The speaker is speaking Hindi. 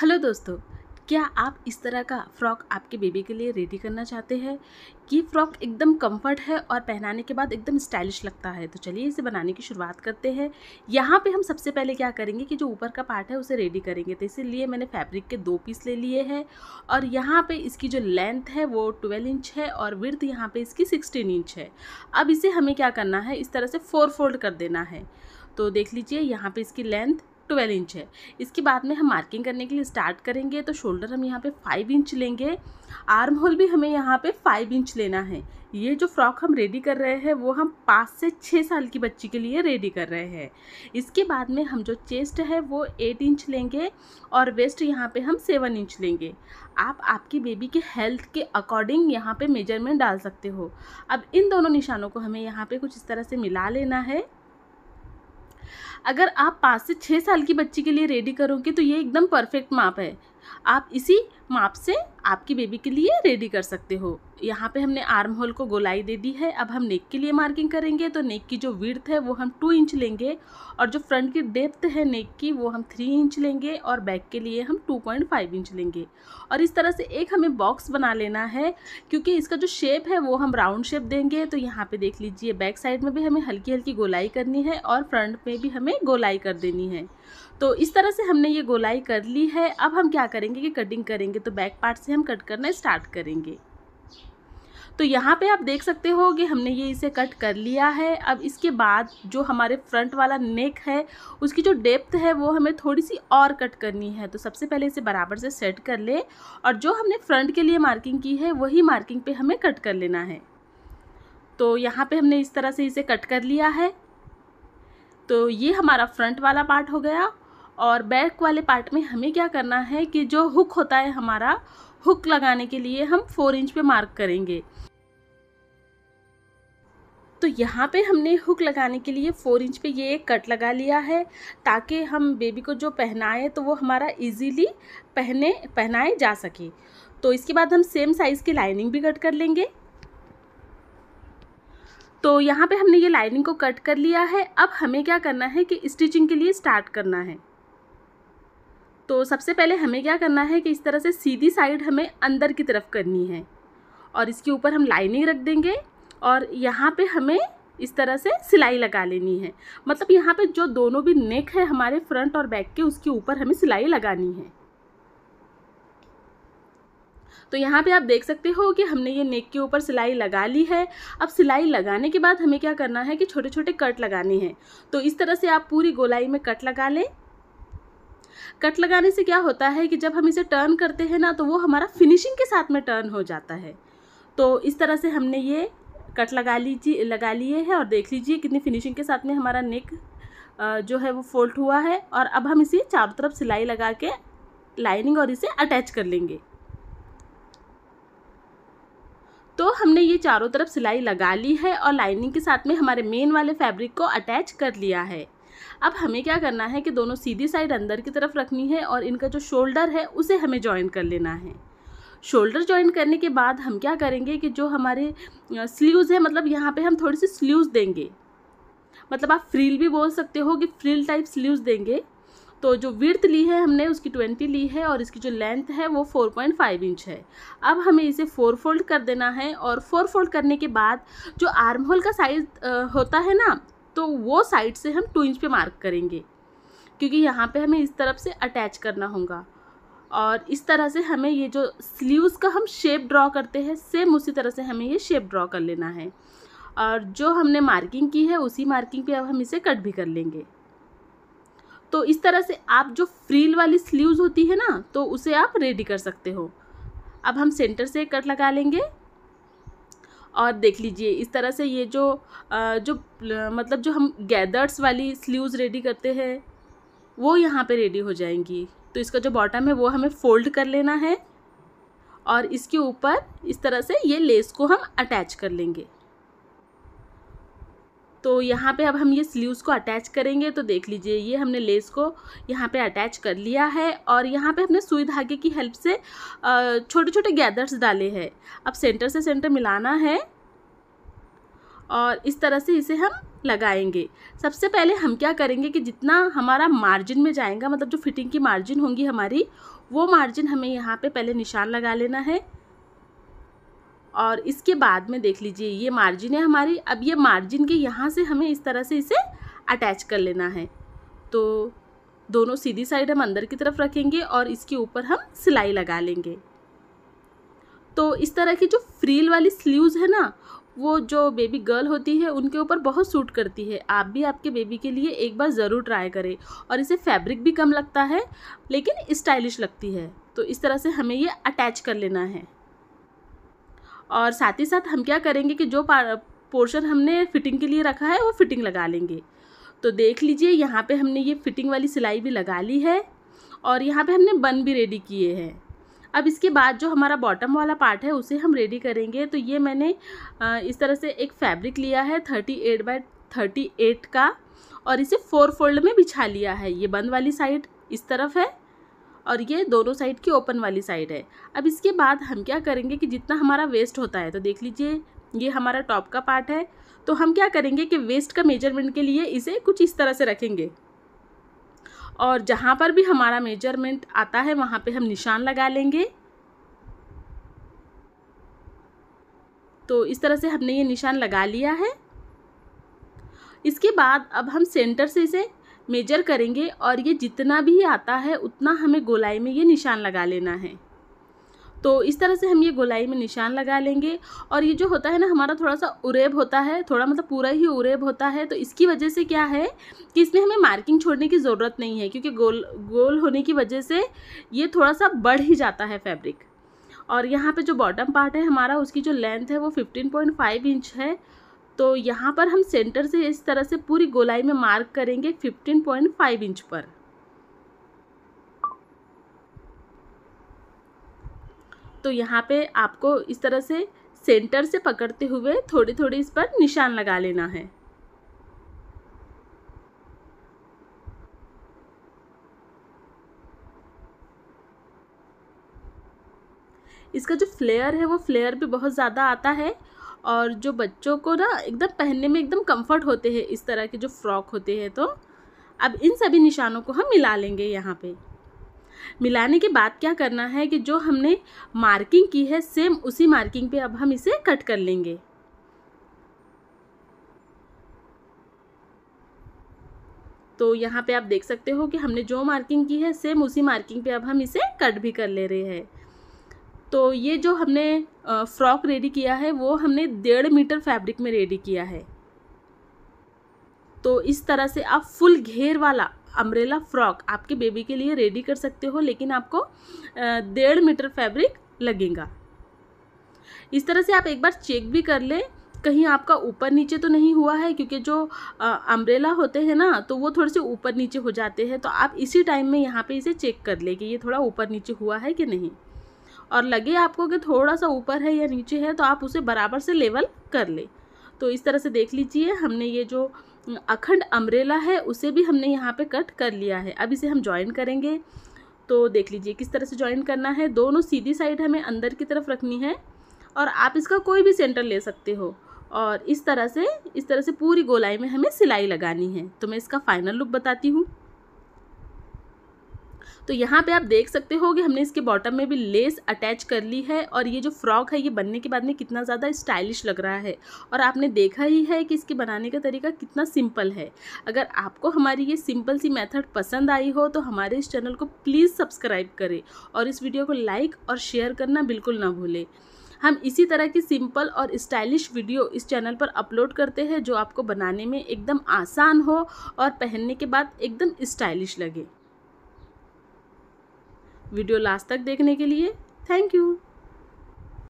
हेलो दोस्तों क्या आप इस तरह का फ्रॉक आपके बेबी के लिए रेडी करना चाहते हैं कि फ्रॉक एकदम कंफर्ट है और पहनाने के बाद एकदम स्टाइलिश लगता है तो चलिए इसे बनाने की शुरुआत करते हैं यहाँ पे हम सबसे पहले क्या करेंगे कि जो ऊपर का पार्ट है उसे रेडी करेंगे तो इसीलिए मैंने फैब्रिक के दो पीस ले लिए हैं और यहाँ पर इसकी जो लेंथ है वो ट्वेल्व इंच है और विर्थ यहाँ पर इसकी सिक्सटीन इंच है अब इसे हमें क्या करना है इस तरह से फोर फोल्ड कर देना है तो देख लीजिए यहाँ पर इसकी लेंथ ट्वेल्व इंच है इसके बाद में हम मार्किंग करने के लिए स्टार्ट करेंगे तो शोल्डर हम यहाँ पे फाइव इंच लेंगे आर्म होल भी हमें यहाँ पे फाइव इंच लेना है ये जो फ्रॉक हम रेडी कर रहे हैं वो हम पाँच से छः साल की बच्ची के लिए रेडी कर रहे हैं इसके बाद में हम जो चेस्ट है वो एट इंच लेंगे और वेस्ट यहाँ पे हम सेवन इंच लेंगे आप आपकी बेबी के हेल्थ के अकॉर्डिंग यहाँ पे मेजरमेंट डाल सकते हो अब इन दोनों निशानों को हमें यहाँ पे कुछ इस तरह से मिला लेना है अगर आप पाँच से छः साल की बच्ची के लिए रेडी करोगे तो ये एकदम परफेक्ट माप है आप इसी माप से आपकी बेबी के लिए रेडी कर सकते हो यहाँ पे हमने आर्म होल को गोलाई दे दी है अब हम नेक के लिए मार्किंग करेंगे तो नेक की जो विर्थ है वो हम टू इंच लेंगे और जो फ्रंट की डेप्थ है नेक की वो हम थ्री इंच लेंगे और बैक के लिए हम टू पॉइंट फाइव इंच लेंगे और इस तरह से एक हमें बॉक्स बना लेना है क्योंकि इसका जो शेप है वो हम राउंड शेप देंगे तो यहाँ पर देख लीजिए बैक साइड में भी हमें हल्की हल्की गोलाई करनी है और फ्रंट में भी हमें गोलाई कर देनी है तो इस तरह से हमने ये गोलाई कर ली है अब हम क्या करेंगे कि कटिंग करेंगे तो बैक पार्ट से हम कट करना स्टार्ट करेंगे तो यहाँ पे आप देख सकते हो कि हमने ये इसे कट कर लिया है अब इसके बाद जो हमारे फ्रंट वाला नेक है उसकी जो डेप्थ है वो हमें थोड़ी सी और कट करनी है तो सबसे पहले इसे बराबर से सेट कर ले और जो हमने फ्रंट के लिए मार्किंग की है वही मार्किंग पे हमें कट कर लेना है तो यहाँ पे हमने इस तरह से इसे कट कर लिया है तो ये हमारा फ्रंट वाला पार्ट हो गया और बैक वाले पार्ट में हमें क्या करना है कि जो हुक होता है हमारा हुक लगाने के लिए हम फोर इंच पे मार्क करेंगे तो यहाँ पे हमने हुक लगाने के लिए फ़ोर इंच पे ये एक कट लगा लिया है ताकि हम बेबी को जो पहनाए तो वो हमारा इजीली पहने पहनाए जा सके तो इसके बाद हम सेम साइज़ की लाइनिंग भी कट कर लेंगे तो यहाँ पे हमने ये लाइनिंग को कट कर लिया है अब हमें क्या करना है कि स्टिचिंग के लिए स्टार्ट करना है तो सबसे पहले हमें क्या करना है कि इस तरह से सीधी साइड हमें अंदर की तरफ करनी है और इसके ऊपर हम लाइनिंग रख देंगे और यहाँ पे हमें इस तरह से सिलाई लगा लेनी है मतलब यहाँ पे जो दोनों भी नेक है हमारे फ्रंट और बैक के उसके ऊपर हमें सिलाई लगानी है तो यहाँ पे आप देख सकते हो कि हमने ये नेक के ऊपर सिलाई लगा ली है अब सिलाई लगाने के बाद हमें क्या करना है कि छोटे छोटे कट लगाने हैं तो इस तरह से आप पूरी गोलाई में कट लगा लें कट लगाने से क्या होता है कि जब हम इसे टर्न करते हैं ना तो वो हमारा फिनिशिंग के साथ में टर्न हो जाता है तो इस तरह से हमने ये कट लगा लीजिए लगा लिए है और देख लीजिए कितनी फिनिशिंग के साथ में हमारा नेक जो है वो फोल्ड हुआ है और अब हम इसे चारों तरफ सिलाई लगा के लाइनिंग और इसे अटैच कर लेंगे तो हमने ये चारों तरफ सिलाई लगा ली है और लाइनिंग के साथ में हमारे मेन वाले फैब्रिक को अटैच कर लिया है अब हमें क्या करना है कि दोनों सीधी साइड अंदर की तरफ रखनी है और इनका जो शोल्डर है उसे हमें ज्वाइन कर लेना है शोल्डर ज्वाइन करने के बाद हम क्या करेंगे कि जो हमारे स्लीव्स हैं मतलब यहाँ पे हम थोड़ी सी स्लीव्स देंगे मतलब आप फ्रील भी बोल सकते हो कि फ्रील टाइप स्लीव्स देंगे तो जो विर्थ ली है हमने उसकी ट्वेंटी ली है और इसकी जो लेंथ है वो फोर पॉइंट फाइव इंच है अब हमें इसे फोर फोल्ड कर देना है और फोर फोल्ड करने के बाद जो आर्म होल का साइज होता है ना तो वो साइड से हम टू इंच पे मार्क करेंगे क्योंकि यहाँ पे हमें इस तरफ से अटैच करना होगा और इस तरह से हमें ये जो स्लीव्स का हम शेप ड्रॉ करते हैं सेम उसी तरह से हमें ये शेप ड्रॉ कर लेना है और जो हमने मार्किंग की है उसी मार्किंग पे अब हम इसे कट भी कर लेंगे तो इस तरह से आप जो फ्रील वाली स्लीव्स होती है ना तो उसे आप रेडी कर सकते हो अब हम सेंटर से कट लगा लेंगे और देख लीजिए इस तरह से ये जो जो मतलब जो हम गैदर्स वाली स्लीव्स रेडी करते हैं वो यहाँ पे रेडी हो जाएंगी तो इसका जो बॉटम है वो हमें फोल्ड कर लेना है और इसके ऊपर इस तरह से ये लेस को हम अटैच कर लेंगे तो यहाँ पे अब हम ये स्लीव्स को अटैच करेंगे तो देख लीजिए ये हमने लेस को यहाँ पे अटैच कर लिया है और यहाँ पे हमने सुई धागे की हेल्प से छोटे छोटे गैदर्स डाले हैं अब सेंटर से सेंटर मिलाना है और इस तरह से इसे हम लगाएंगे सबसे पहले हम क्या करेंगे कि जितना हमारा मार्जिन में जाएगा मतलब जो फिटिंग की मार्जिन होंगी हमारी वो मार्जिन हमें यहाँ पे पहले निशान लगा लेना है और इसके बाद में देख लीजिए ये मार्जिन है हमारी अब ये मार्जिन के यहाँ से हमें इस तरह से इसे अटैच कर लेना है तो दोनों सीधी साइड हम अंदर की तरफ रखेंगे और इसके ऊपर हम सिलाई लगा लेंगे तो इस तरह की जो फ्रील वाली स्लीव्स है ना वो जो बेबी गर्ल होती है उनके ऊपर बहुत सूट करती है आप भी आपके बेबी के लिए एक बार ज़रूर ट्राई करें और इसे फैब्रिक भी कम लगता है लेकिन स्टाइलिश लगती है तो इस तरह से हमें ये अटैच कर लेना है और साथ ही साथ हम क्या करेंगे कि जो पोर्शन हमने फिटिंग के लिए रखा है वो फिटिंग लगा लेंगे तो देख लीजिए यहाँ पे हमने ये फिटिंग वाली सिलाई भी लगा ली है और यहाँ पे हमने बन भी रेडी किए हैं अब इसके बाद जो हमारा बॉटम वाला पार्ट है उसे हम रेडी करेंगे तो ये मैंने इस तरह से एक फैब्रिक लिया है thirty eight by thirty eight का और इसे फोर फोल्ड में बिछा लिया है ये बंद वाली साइड इस तरफ है और ये दोनों साइड की ओपन वाली साइड है अब इसके बाद हम क्या करेंगे कि जितना हमारा वेस्ट होता है तो देख लीजिए ये हमारा टॉप का पार्ट है तो हम क्या करेंगे कि वेस्ट का मेजरमेंट के लिए इसे कुछ इस तरह से रखेंगे और जहाँ पर भी हमारा मेजरमेंट आता है वहाँ पे हम निशान लगा लेंगे तो इस तरह से हमने ये निशान लगा लिया है इसके बाद अब हम सेंटर से इसे मेजर करेंगे और ये जितना भी आता है उतना हमें गोलाई में ये निशान लगा लेना है तो इस तरह से हम ये गोलाई में निशान लगा लेंगे और ये जो होता है ना हमारा थोड़ा सा उरेब होता है थोड़ा मतलब पूरा ही उरेब होता है तो इसकी वजह से क्या है कि इसमें हमें मार्किंग छोड़ने की ज़रूरत नहीं है क्योंकि गोल गोल होने की वजह से ये थोड़ा सा बढ़ ही जाता है फैब्रिक और यहाँ पे जो बॉटम पार्ट है हमारा उसकी जो लेंथ है वो 15.5 इंच है तो यहाँ पर हम सेंटर से इस तरह से पूरी गोलाई में मार्क करेंगे 15.5 इंच पर तो यहाँ पे आपको इस तरह से सेंटर से पकड़ते हुए थोड़ी थोड़ी इस पर निशान लगा लेना है इसका जो फ्लेयर है वो फ्लेयर भी बहुत ज़्यादा आता है और जो बच्चों को ना एकदम पहनने में एकदम कंफर्ट होते हैं इस तरह के जो फ्रॉक होते हैं तो अब इन सभी निशानों को हम मिला लेंगे यहाँ पे मिलाने के बाद क्या करना है कि जो हमने मार्किंग की है सेम उसी मार्किंग पे अब हम इसे कट कर लेंगे तो यहाँ पे आप देख सकते हो कि हमने जो मार्किंग की है सेम उसी मार्किंग पे अब हम इसे कट भी कर ले रहे हैं तो ये जो हमने फ्रॉक रेडी किया है वो हमने डेढ़ मीटर फैब्रिक में रेडी किया है तो इस तरह से आप फुल घेर वाला अम्ब्रेला फ्रॉक आपके बेबी के लिए रेडी कर सकते हो लेकिन आपको डेढ़ मीटर फैब्रिक लगेगा इस तरह से आप एक बार चेक भी कर लें कहीं आपका ऊपर नीचे तो नहीं हुआ है क्योंकि जो अम्ब्रेला होते हैं ना तो वो थोड़े से ऊपर नीचे हो जाते हैं तो आप इसी टाइम में यहाँ पे इसे चेक कर लें कि ये थोड़ा ऊपर नीचे हुआ है कि नहीं और लगे आपको कि थोड़ा सा ऊपर है या नीचे है तो आप उसे बराबर से लेवल कर ले तो इस तरह से देख लीजिए हमने ये जो अखंड अम्ब्रेला है उसे भी हमने यहाँ पे कट कर लिया है अब इसे हम ज्वाइन करेंगे तो देख लीजिए किस तरह से ज्वाइन करना है दोनों सीधी साइड हमें अंदर की तरफ रखनी है और आप इसका कोई भी सेंटर ले सकते हो और इस तरह से इस तरह से पूरी गोलाई में हमें सिलाई लगानी है तो मैं इसका फाइनल लुक बताती हूँ तो यहाँ पे आप देख सकते हो कि हमने इसके बॉटम में भी लेस अटैच कर ली है और ये जो फ्रॉक है ये बनने के बाद में कितना ज़्यादा स्टाइलिश लग रहा है और आपने देखा ही है कि इसके बनाने का तरीका कितना सिंपल है अगर आपको हमारी ये सिंपल सी मेथड पसंद आई हो तो हमारे इस चैनल को प्लीज़ सब्सक्राइब करें और इस वीडियो को लाइक और शेयर करना बिल्कुल ना भूलें हम इसी तरह की सिंपल और स्टाइलिश वीडियो इस चैनल पर अपलोड करते हैं जो आपको बनाने में एकदम आसान हो और पहनने के बाद एकदम स्टाइलिश लगे वीडियो लास्ट तक देखने के लिए थैंक यू